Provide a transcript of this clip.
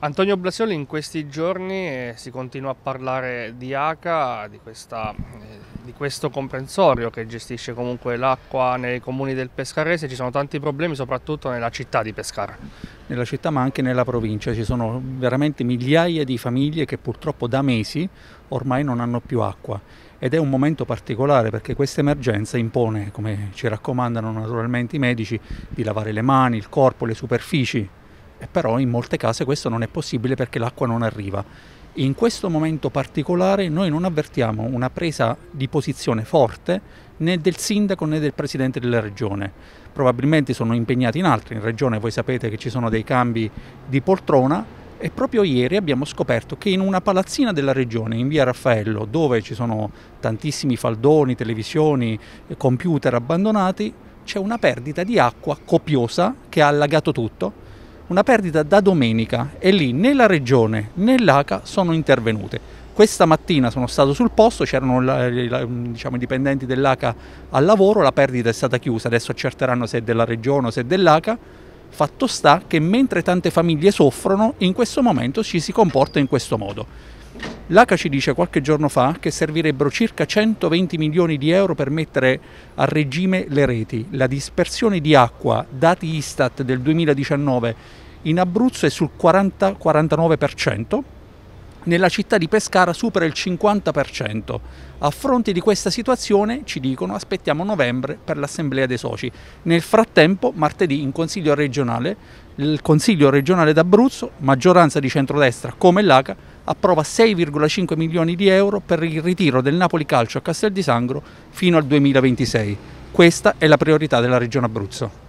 Antonio Blasioli in questi giorni eh, si continua a parlare di ACA, di, questa, eh, di, questo comprensorio che gestisce comunque l'acqua nei comuni del Pescarese, ci sono tanti problemi soprattutto nella città di Pescara. Nella città ma anche nella provincia, ci sono veramente migliaia di famiglie che purtroppo da mesi ormai non hanno più acqua ed è un momento particolare perché questa emergenza impone, come ci raccomandano naturalmente i medici, di lavare le mani, il corpo, le superfici eh, però in molte case questo non è possibile perché l'acqua non arriva. In questo momento particolare noi non avvertiamo una presa di posizione forte né del sindaco né del presidente della regione. Probabilmente sono impegnati in altri, in regione voi sapete che ci sono dei cambi di poltrona e proprio ieri abbiamo scoperto che in una palazzina della regione, in via Raffaello, dove ci sono tantissimi faldoni, televisioni, eh, computer abbandonati, c'è una perdita di acqua copiosa che ha allagato tutto una perdita da domenica e lì né la regione né l'ACA sono intervenute. Questa mattina sono stato sul posto, c'erano eh, mm, diciamo, i dipendenti dell'ACA al lavoro, la perdita è stata chiusa, adesso accerteranno se è della regione o se è dell'ACA. Fatto sta che mentre tante famiglie soffrono, in questo momento ci si comporta in questo modo. L'ACA ci dice qualche giorno fa che servirebbero circa 120 milioni di euro per mettere a regime le reti. La dispersione di acqua, dati Istat del 2019, in Abruzzo è sul 40-49%, nella città di Pescara supera il 50%. A fronte di questa situazione ci dicono aspettiamo novembre per l'assemblea dei soci. Nel frattempo, martedì in Consiglio regionale, il Consiglio regionale d'Abruzzo, maggioranza di centrodestra come l'ACA, approva 6,5 milioni di euro per il ritiro del Napoli Calcio a Castel di Sangro fino al 2026. Questa è la priorità della Regione Abruzzo.